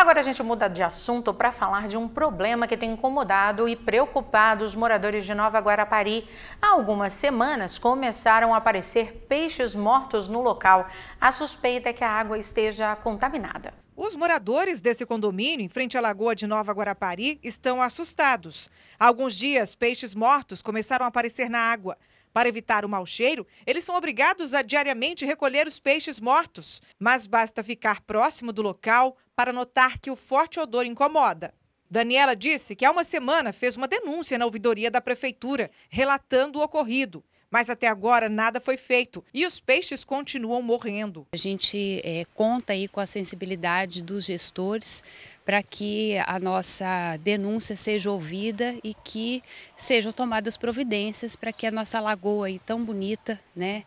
Agora a gente muda de assunto para falar de um problema que tem incomodado e preocupado os moradores de Nova Guarapari. Há algumas semanas começaram a aparecer peixes mortos no local. A suspeita é que a água esteja contaminada. Os moradores desse condomínio, em frente à Lagoa de Nova Guarapari, estão assustados. Há alguns dias, peixes mortos começaram a aparecer na água. Para evitar o mau cheiro, eles são obrigados a diariamente recolher os peixes mortos, mas basta ficar próximo do local para notar que o forte odor incomoda. Daniela disse que há uma semana fez uma denúncia na ouvidoria da prefeitura, relatando o ocorrido mas até agora nada foi feito e os peixes continuam morrendo. A gente é, conta aí com a sensibilidade dos gestores para que a nossa denúncia seja ouvida e que sejam tomadas providências para que a nossa lagoa aí tão bonita, né,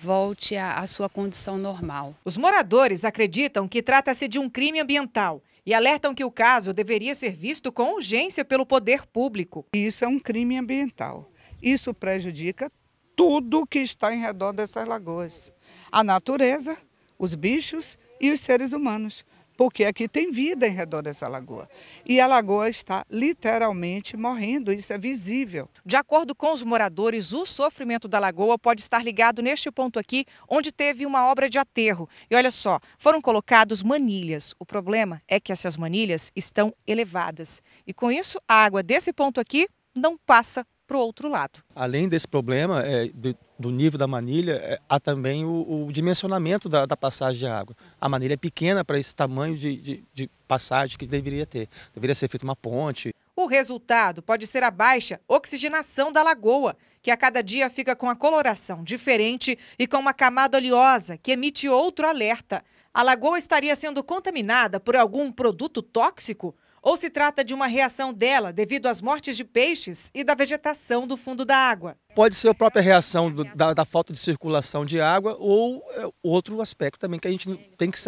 volte à sua condição normal. Os moradores acreditam que trata-se de um crime ambiental e alertam que o caso deveria ser visto com urgência pelo poder público. Isso é um crime ambiental. Isso prejudica tudo que está em redor dessas lagoas. A natureza, os bichos e os seres humanos, porque aqui tem vida em redor dessa lagoa. E a lagoa está literalmente morrendo, isso é visível. De acordo com os moradores, o sofrimento da lagoa pode estar ligado neste ponto aqui, onde teve uma obra de aterro. E olha só, foram colocados manilhas. O problema é que essas manilhas estão elevadas. E com isso, a água desse ponto aqui não passa para o outro lado. Além desse problema é, do, do, nível da manilha, é, há também o, o dimensionamento da, da, passagem de água. A manilha é pequena para esse tamanho de, de, de passagem que deveria ter. Deveria ser feita uma ponte. O resultado pode ser a baixa oxigenação da lagoa, que a cada dia fica com a coloração diferente e com uma camada oleosa que emite outro alerta. A lagoa estaria sendo contaminada por algum produto tóxico? Ou se trata de uma reação dela devido às mortes de peixes e da vegetação do fundo da água? Pode ser a própria reação da, da falta de circulação de água ou é, outro aspecto também que a gente tem que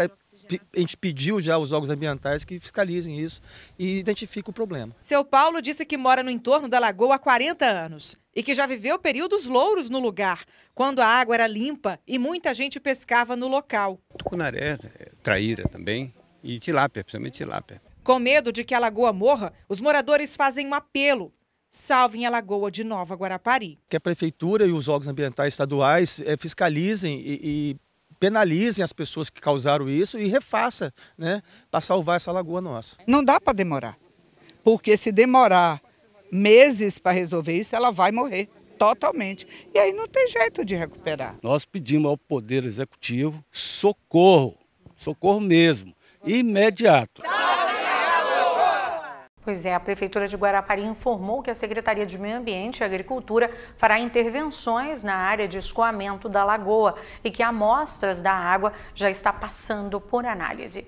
a gente pediu já os órgãos ambientais que fiscalizem isso e identifiquem o problema. Seu Paulo disse que mora no entorno da lagoa há 40 anos e que já viveu períodos louros no lugar, quando a água era limpa e muita gente pescava no local. Tucunaré, é, traíra também e tilápia, principalmente tilápia. Com medo de que a lagoa morra, os moradores fazem um apelo salvem a Lagoa de Nova Guarapari. Que a Prefeitura e os órgãos ambientais estaduais é, fiscalizem e, e penalizem as pessoas que causaram isso e refaça, né, para salvar essa lagoa nossa. Não dá para demorar, porque se demorar meses para resolver isso, ela vai morrer totalmente. E aí não tem jeito de recuperar. Nós pedimos ao Poder Executivo socorro, socorro mesmo, imediato. Pois é, a Prefeitura de Guarapari informou que a Secretaria de Meio Ambiente e Agricultura fará intervenções na área de escoamento da lagoa e que amostras da água já está passando por análise.